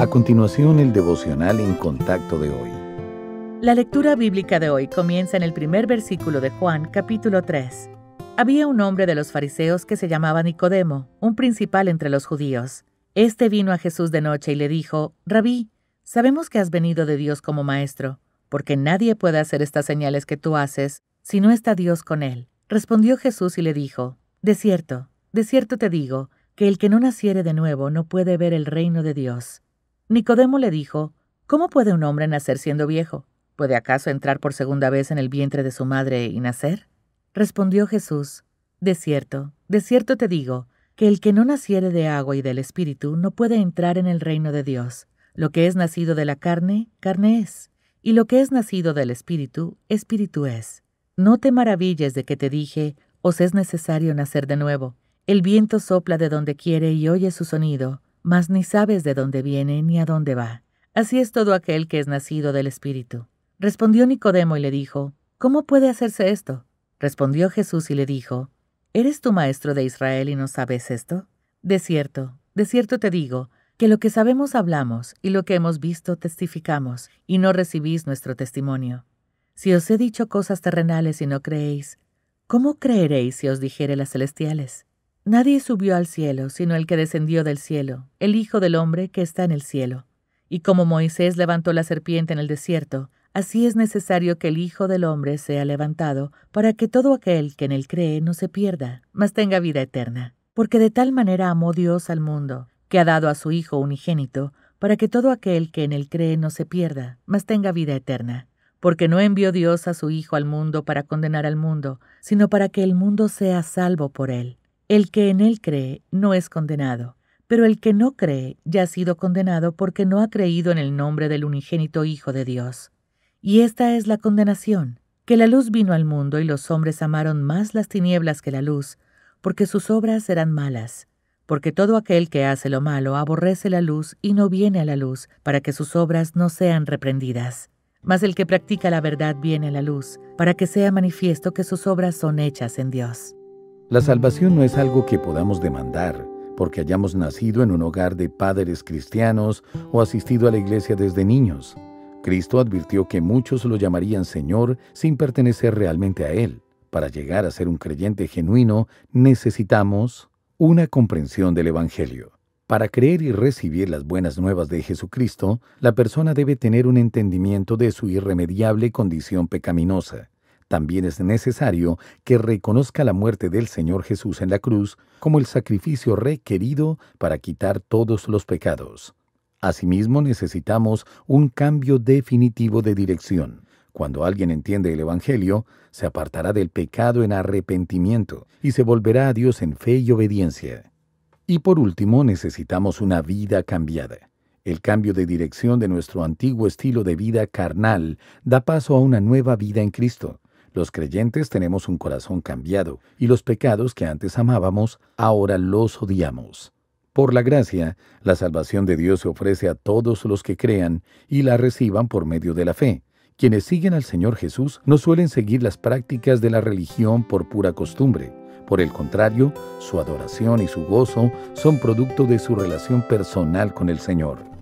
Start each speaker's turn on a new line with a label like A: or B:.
A: A continuación, el devocional en contacto de hoy.
B: La lectura bíblica de hoy comienza en el primer versículo de Juan, capítulo 3. Había un hombre de los fariseos que se llamaba Nicodemo, un principal entre los judíos. Este vino a Jesús de noche y le dijo, Rabí, sabemos que has venido de Dios como maestro, porque nadie puede hacer estas señales que tú haces si no está Dios con él. Respondió Jesús y le dijo, De cierto, de cierto te digo, que el que no naciere de nuevo no puede ver el reino de Dios. Nicodemo le dijo, ¿Cómo puede un hombre nacer siendo viejo? ¿Puede acaso entrar por segunda vez en el vientre de su madre y nacer? Respondió Jesús, De cierto, de cierto te digo, que el que no naciere de agua y del Espíritu no puede entrar en el reino de Dios. Lo que es nacido de la carne, carne es, y lo que es nacido del Espíritu, Espíritu es. No te maravilles de que te dije, os es necesario nacer de nuevo. El viento sopla de donde quiere y oye su sonido, mas ni sabes de dónde viene ni a dónde va. Así es todo aquel que es nacido del Espíritu. Respondió Nicodemo y le dijo, ¿Cómo puede hacerse esto? Respondió Jesús y le dijo, ¿Eres tu maestro de Israel y no sabes esto? De cierto, de cierto te digo, que lo que sabemos hablamos y lo que hemos visto testificamos, y no recibís nuestro testimonio. Si os he dicho cosas terrenales y no creéis, ¿cómo creeréis si os dijere las celestiales? Nadie subió al cielo, sino el que descendió del cielo, el Hijo del Hombre que está en el cielo. Y como Moisés levantó la serpiente en el desierto, así es necesario que el Hijo del Hombre sea levantado, para que todo aquel que en él cree no se pierda, mas tenga vida eterna. Porque de tal manera amó Dios al mundo, que ha dado a su Hijo unigénito, para que todo aquel que en él cree no se pierda, mas tenga vida eterna. Porque no envió Dios a su Hijo al mundo para condenar al mundo, sino para que el mundo sea salvo por él. El que en él cree no es condenado, pero el que no cree ya ha sido condenado porque no ha creído en el nombre del unigénito Hijo de Dios. Y esta es la condenación, que la luz vino al mundo y los hombres amaron más las tinieblas que la luz, porque sus obras eran malas porque todo aquel que hace lo malo aborrece la luz y no viene a la luz, para que sus obras no sean reprendidas. Mas el que practica la verdad viene a la luz, para que sea manifiesto que sus obras son hechas en Dios.
A: La salvación no es algo que podamos demandar, porque hayamos nacido en un hogar de padres cristianos o asistido a la iglesia desde niños. Cristo advirtió que muchos lo llamarían Señor sin pertenecer realmente a Él. Para llegar a ser un creyente genuino necesitamos una comprensión del Evangelio. Para creer y recibir las buenas nuevas de Jesucristo, la persona debe tener un entendimiento de su irremediable condición pecaminosa también es necesario que reconozca la muerte del Señor Jesús en la cruz como el sacrificio requerido para quitar todos los pecados. Asimismo, necesitamos un cambio definitivo de dirección. Cuando alguien entiende el Evangelio, se apartará del pecado en arrepentimiento y se volverá a Dios en fe y obediencia. Y por último, necesitamos una vida cambiada. El cambio de dirección de nuestro antiguo estilo de vida carnal da paso a una nueva vida en Cristo. Los creyentes tenemos un corazón cambiado y los pecados que antes amábamos ahora los odiamos. Por la gracia, la salvación de Dios se ofrece a todos los que crean y la reciban por medio de la fe. Quienes siguen al Señor Jesús no suelen seguir las prácticas de la religión por pura costumbre. Por el contrario, su adoración y su gozo son producto de su relación personal con el Señor.